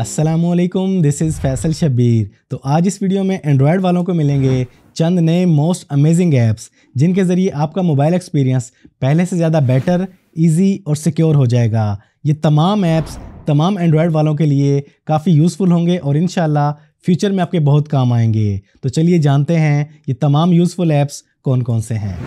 Aslam this is Faisal Shabbir तो आज इस वीडियो में एंड्रॉयड वालों को मिलेंगे चंद नए मोस्ट अमेजिंग ऐप्स जिनके ज़रिए आपका मोबाइल एक्सपीरियंस पहले से ज़्यादा बेटर इजी और सिक्योर हो जाएगा ये तमाम ऐप्स तमाम एंड्रॉयड वालों के लिए काफ़ी यूज़फुल होंगे और इन फ्यूचर में आपके बहुत काम आएंगे तो चलिए जानते हैं ये तमाम यूज़फुल ऐप्स कौन कौन से हैं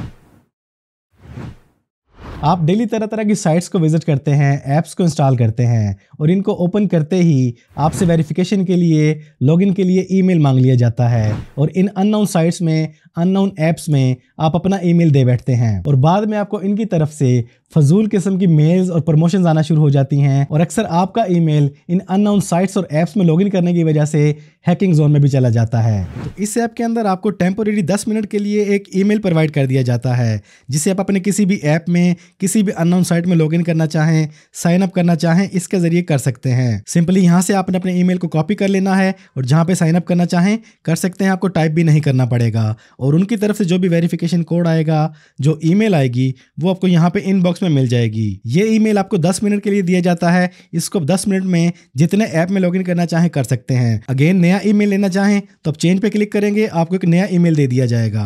आप डेली तरह तरह की साइट्स को विजिट करते हैं ऐप्स को इंस्टॉल करते हैं और इनको ओपन करते ही आपसे वेरिफिकेशन के लिए लॉगिन के लिए ईमेल मांग लिया जाता है और इन अननोन साइट्स में अननोन ऐप्स में आप अपना ईमेल दे बैठते हैं और बाद में आपको इनकी तरफ से फजूल किस्म की मेल्स और प्रमोशन आना शुरू हो जाती हैं और अक्सर आपका ईमेल इन अननोन साइट्स और ऐप्स में लॉगिन करने की वजह से हैकिंग जोन में भी चला जाता है तो इस ऐप के अंदर आपको टेम्पोरेरी दस मिनट के लिए एक ईमेल प्रोवाइड कर दिया जाता है जिसे आप अपने किसी भी ऐप में किसी भी अननोन साइट में लॉगिन करना चाहें साइन अप करना चाहें इसके जरिए कर सकते हैं सिंपली यहाँ से आपने अपने ई को कॉपी कर लेना है और जहाँ पे साइन अप करना चाहें कर सकते हैं आपको टाइप भी नहीं करना पड़ेगा और उनकी तरफ से जो भी वेरिफिकेशन कोड आएगा जो ईमेल आएगी वो आपको यहाँ पे इनबॉक्स में मिल जाएगी ये ईमेल आपको 10 मिनट के लिए दिया जाता है इसको 10 मिनट में जितने ऐप में लॉगिन करना चाहें कर सकते हैं अगेन नया ईमेल लेना चाहें तो आप चेंज पे क्लिक करेंगे आपको एक नया ईमेल दे दिया जाएगा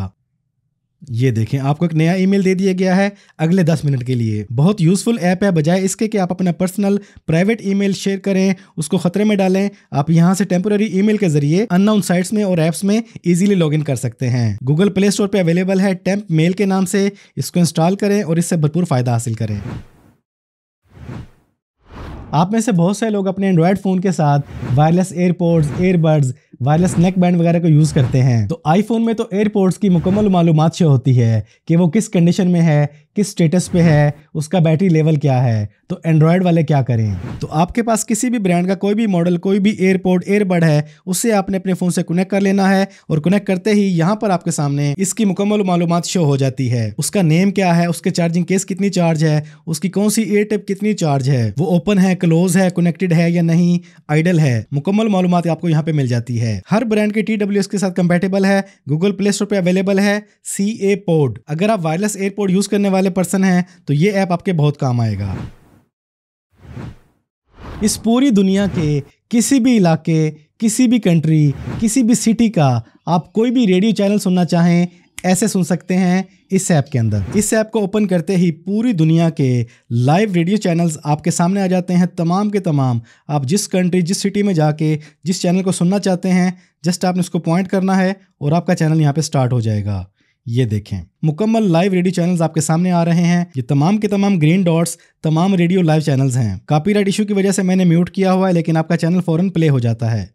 ये देखें आपको एक नया ईमेल दे दिया गया है अगले दस मिनट के लिए बहुत यूज़फुल ऐप है बजाय इसके कि आप अपना पर्सनल प्राइवेट ईमेल शेयर करें उसको ख़तरे में डालें आप यहां से टेम्पोरेरी ईमेल के जरिए अननाउन साइट्स में और ऐप्स में इजीली लॉगिन कर सकते हैं गूगल प्ले स्टोर पर अवेलेबल है टेम्प मेल के नाम से इसको इंस्टॉल करें और इससे भरपूर फ़ायदा हासिल करें आप में से बहुत से लोग अपने एंड्रॉयड फ़ोन के साथ wireless airports earbuds wireless neck band वगैरह को यूज़ करते हैं तो आईफोन में तो एयरपोर्ट्स की मुकम्मल मालूम शो होती है कि वो किस कंडीशन में है किस स्टेटस पे है उसका बैटरी लेवल क्या है तो एंड्रॉयड वाले क्या करें तो आपके पास किसी भी ब्रांड का कोई भी मॉडल कोई भी एयरपोर्ट एयरबड है उससे आपने अपने फ़ोन से कनेक्ट कर लेना है और कनेक्ट करते ही यहाँ पर आपके सामने इसकी मुकम्मल मालूम शो हो जाती है उसका नेम क्या है उसके चार्जिंग केस कितनी चार्ज है उसकी कौन सी एयर टेप कितनी चार्ज है वो ओपन है क्लोज है कनेक्टेड है या नहीं आइडल है मुकम्मल मालूम आपको यहाँ पे मिल जाती है हर ब्रांड के टी के साथ कंपेटेबल है गूगल प्ले स्टोर पर अवेलेबल है सी ए पोर्ड अगर आप वायरलेस एयरपोर्ट यूज करने वाले वाले पर्सन हैं तो ये ऐप आपके बहुत काम आएगा इस पूरी दुनिया के किसी भी इलाके किसी भी कंट्री किसी भी सिटी का आप कोई भी रेडियो चैनल सुनना चाहें ऐसे सुन सकते हैं इस ऐप के अंदर इस ऐप को ओपन करते ही पूरी दुनिया के लाइव रेडियो चैनल्स आपके सामने आ जाते हैं तमाम के तमाम आप जिस कंट्री जिस सिटी में जाके जिस चैनल को सुनना चाहते हैं जस्ट आपने उसको पॉइंट करना है और आपका चैनल यहाँ पे स्टार्ट हो जाएगा ये देखें मुकम्मल लाइव रेडियो चैनल्स आपके सामने आ रहे हैं ये तमाम के तमाम ग्रीन डॉट्स तमाम रेडियो लाइव चैनल्स हैं कॉपीराइट इशू की वजह से मैंने म्यूट किया हुआ है लेकिन आपका चैनल फ़ौरन प्ले हो जाता है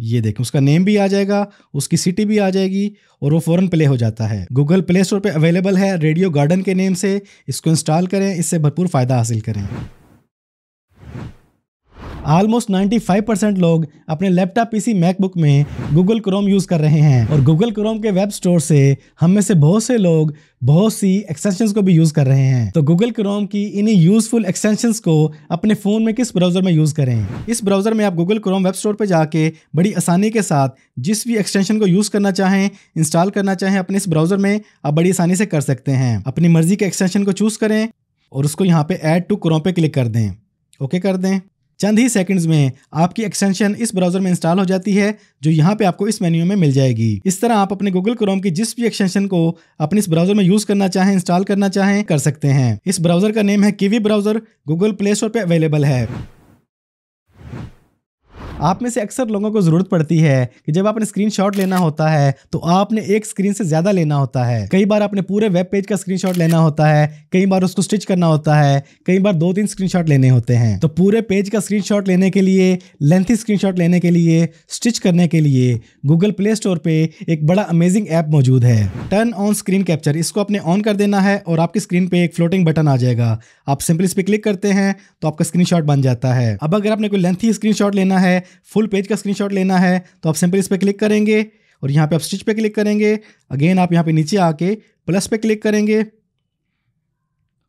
ये देखें उसका नेम भी आ जाएगा उसकी सिटी भी आ जाएगी और वो फ़ौरन प्ले हो जाता है गूगल प्ले स्टोर पर अवेलेबल है रेडियो गार्डन के नेम से इसको इंस्टॉल करें इससे भरपूर फ़ायदा हासिल करें ऑलमोस्ट 95% लोग अपने लैपटॉप इसी मैकबुक में गूगल क्रोम यूज़ कर रहे हैं और गूगल क्रोम के वेब स्टोर से हम में से बहुत से लोग बहुत सी एक्सटेंशन को भी यूज़ कर रहे हैं तो गूगल क्रोम की इन्हीं यूजफुल एक्सटेंशन को अपने फ़ोन में किस ब्राउज़र में यूज़ करें इस ब्राउज़र में आप गूगल क्रोम वेब स्टोर पर जाके बड़ी आसानी के साथ जिस भी एक्सटेंशन को यूज़ करना चाहें इंस्टॉल करना चाहें अपने इस ब्राउज़र में आप बड़ी आसानी से कर सकते हैं अपनी मर्जी के एक्सटेंशन को चूज़ करें और उसको यहाँ पे ऐड टू क्रोम पे क्लिक कर दें ओके कर दें चंद ही सेकंड्स में आपकी एक्सटेंशन इस ब्राउजर में इंस्टॉल हो जाती है जो यहाँ पे आपको इस मेन्यू में मिल जाएगी इस तरह आप अपने गूगल क्रोम की जिस भी एक्सटेंशन को अपने इस ब्राउजर में यूज करना चाहें इंस्टॉल करना चाहें कर सकते हैं इस ब्राउजर का नेम है Kiwi browser Google Play Store पे अवेलेबल है आप में से अक्सर लोगों को ज़रूरत पड़ती है कि जब आपने स्क्रीनशॉट लेना होता है तो आपने एक स्क्रीन से ज़्यादा लेना होता है कई बार आपने पूरे वेब पेज का स्क्रीनशॉट लेना होता है कई बार उसको स्टिच करना होता है कई बार दो तीन स्क्रीनशॉट लेने होते हैं तो पूरे पेज का स्क्रीनशॉट लेने के लिए लेंथी स्क्रीनशॉट लेने के लिए स्टिच करने के लिए गूगल प्ले स्टोर पे एक बड़ा अमेजिंग ऐप मौजूद है टर्न ऑन स्क्रीन कैप्चर इसको आपने ऑन कर देना है और आपकी स्क्रीन पे एक फ्लोटिंग बटन आ जाएगा आप सिंपली इस पर क्लिक करते हैं तो आपका स्क्रीनशॉट बन जाता है अब अगर आपने कोई लेंथी स्क्रीनशॉट लेना है फुल पेज का स्क्रीनशॉट लेना है तो आप सिंपल इस पर क्लिक करेंगे और यहाँ पे आप स्टिच पे क्लिक करेंगे अगेन आप यहाँ पे नीचे आके प्लस पे क्लिक करेंगे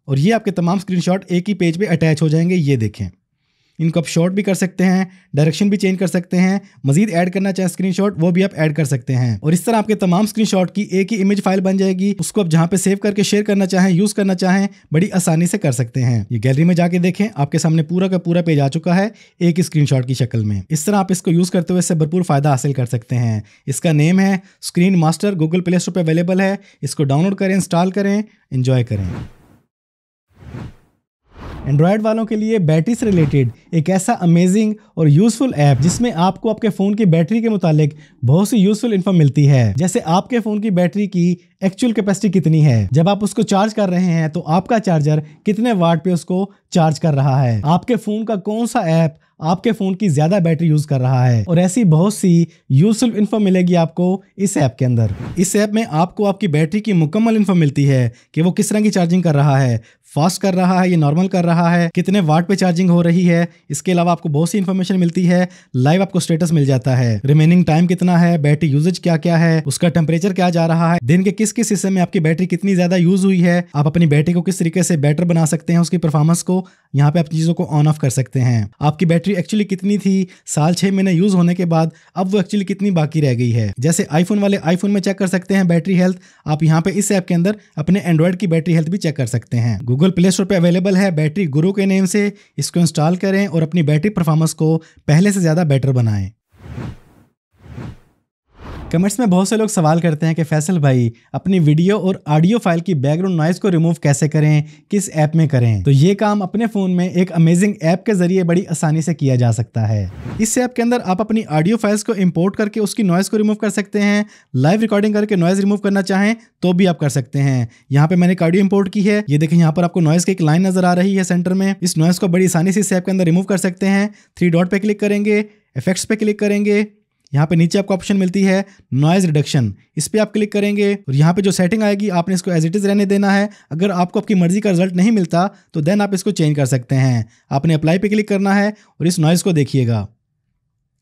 और ये आपके तमाम स्क्रीनशॉट एक ही पेज पे अटैच हो जाएंगे ये देखें इनको आप शॉर्ट भी कर सकते हैं डायरेक्शन भी चेंज कर सकते हैं मजीद ऐड करना चाहें स्क्रीन वो भी आप ऐड कर सकते हैं और इस तरह आपके तमाम स्क्रीन की एक ही इमेज फाइल बन जाएगी उसको आप जहाँ पे सेव करके शेयर करना चाहें यूज करना चाहें बड़ी आसानी से कर सकते हैं ये गैलरी में जाके देखें आपके सामने पूरा का पूरा पेज आ चुका है एक स्क्रीन की शक्ल में इस तरह आप इसको यूज करते हुए इससे भरपूर फायदा हासिल कर सकते हैं इसका नेम है Screen Master Google Play Store पर अवेलेबल है इसको डाउनलोड करें इंस्टॉल करें इंजॉय करें एंड्रॉयड वालों के लिए बैटरी से रिलेटेड एक ऐसा अमेजिंग और यूज़फुल ऐप जिसमें आपको आपके फ़ोन की बैटरी के मुतालिक बहुत सी यूज़फुल इन्फो मिलती है जैसे आपके फ़ोन की बैटरी की एक्चुअल कैपेसिटी कितनी है जब आप उसको चार्ज कर रहे हैं तो आपका चार्जर कितने वाट पे उसको चार्ज कर रहा है आपके फ़ोन का कौन सा ऐप आपके फ़ोन की ज़्यादा बैटरी यूज़ कर रहा है और ऐसी बहुत सी यूजफुल इन्फो मिलेगी आपको इस ऐप के अंदर इस ऐप में आपको आपकी बैटरी की मुकम्मल इन्फो मिलती है कि वो किस तरह की चार्जिंग कर रहा है फास्ट कर रहा है ये नॉर्मल कर रहा है कितने वाट पे चार्जिंग हो रही है इसके अलावा आपको बहुत सी इन्फॉर्मेशन मिलती है लाइव आपको स्टेटस मिल जाता है रिमेनिंग टाइम कितना है बैटरी यूजेज क्या क्या है उसका टेम्परेचर क्या जा रहा है दिन के किस किस हिस्से में आपकी बैटरी कितनी ज्यादा यूज हुई है आप अपनी बैटरी को किस तरीके से बेटर बना सकते हैं उसकी परफॉर्मेंस को यहाँ पे आप चीजों को ऑन ऑफ कर सकते हैं आपकी बैटरी बैटरी एक्चुअली कितनी थी साल छह महीने यूज़ होने के बाद अब वो एक्चुअली कितनी बाकी रह गई है जैसे आईफोन वाले आईफोन में चेक कर सकते हैं बैटरी हेल्थ आप यहाँ पे इस ऐप के अंदर अपने एंड्रॉयड की बैटरी हेल्थ भी चेक कर सकते हैं गूगल प्ले स्टोर पर अवेलेबल है बैटरी गुरु के नेम से इसको इंस्टॉल करें और अपनी बैटरी परफॉर्मेंस को पहले से ज़्यादा बेटर बनाएं कमेंट्स में बहुत से लोग सवाल करते हैं कि फैसल भाई अपनी वीडियो और ऑडियो फाइल की बैकग्राउंड नॉइज़ को रिमूव कैसे करें किस ऐप में करें तो ये काम अपने फ़ोन में एक अमेजिंग ऐप के जरिए बड़ी आसानी से किया जा सकता है इस ऐप के अंदर आप अपनी ऑडियो फाइल्स को इम्पोर्ट करके उसकी नॉइज़ को रिमूव कर सकते हैं लाइव रिकॉर्डिंग करके नॉइज़ रिमूव करना चाहें तो भी आप कर सकते हैं यहाँ पे मैंने ऑडियो इम्पोर्ट की है ये देखें यहाँ पर आपको नॉइज़ की एक लाइन नज़र आ रही है सेंटर में इस नॉइज़ को बड़ी आसानी से इस ऐप के अंदर रिमूव कर सकते हैं थ्री डॉट पे क्लिक करेंगे इफेक्ट्स पे क्लिक करेंगे यहाँ पे नीचे आपको ऑप्शन मिलती है नॉइज रिडक्शन इस पर आप क्लिक करेंगे और यहाँ पे जो सेटिंग आएगी आपने इसको एज इट इज़ रहने देना है अगर आपको आपकी मर्जी का रिजल्ट नहीं मिलता तो देन आप इसको चेंज कर सकते हैं आपने अप्लाई पे क्लिक करना है और इस नॉइज़ को देखिएगा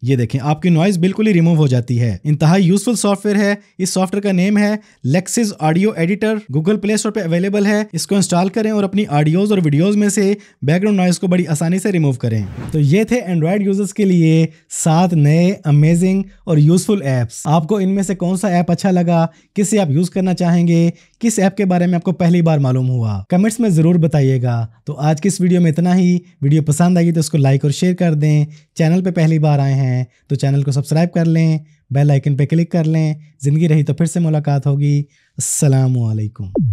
ये देखें आपकी नॉइज़ बिल्कुल ही रिमूव हो जाती है इंतहा यूजफुल सॉफ्टवेयर है इस सॉफ्टवेयर का नेम है Lexis Audio Editor Google Play Store पे अवेलेबल है इसको इंस्टॉल करें और अपनी ऑडियोज और वीडियोज में से बैकग्राउंड नॉइज को बड़ी आसानी से रिमूव करें तो ये थे एंड्रॉयड यूजर्स के लिए सात नए अमेजिंग और यूजफुल ऐप्स आपको इनमें से कौन सा ऐप अच्छा लगा किसे आप यूज करना चाहेंगे किस ऐप के बारे में आपको पहली बार मालूम हुआ कमेंट्स में ज़रूर बताइएगा तो आज की इस वीडियो में इतना ही वीडियो पसंद आई तो उसको लाइक और शेयर कर दें चैनल पर पहली बार आए हैं हैं तो चैनल को सब्सक्राइब कर लें बेल आइकन पे क्लिक कर लें ज़िंदगी रही तो फिर से मुलाकात होगी अलकुम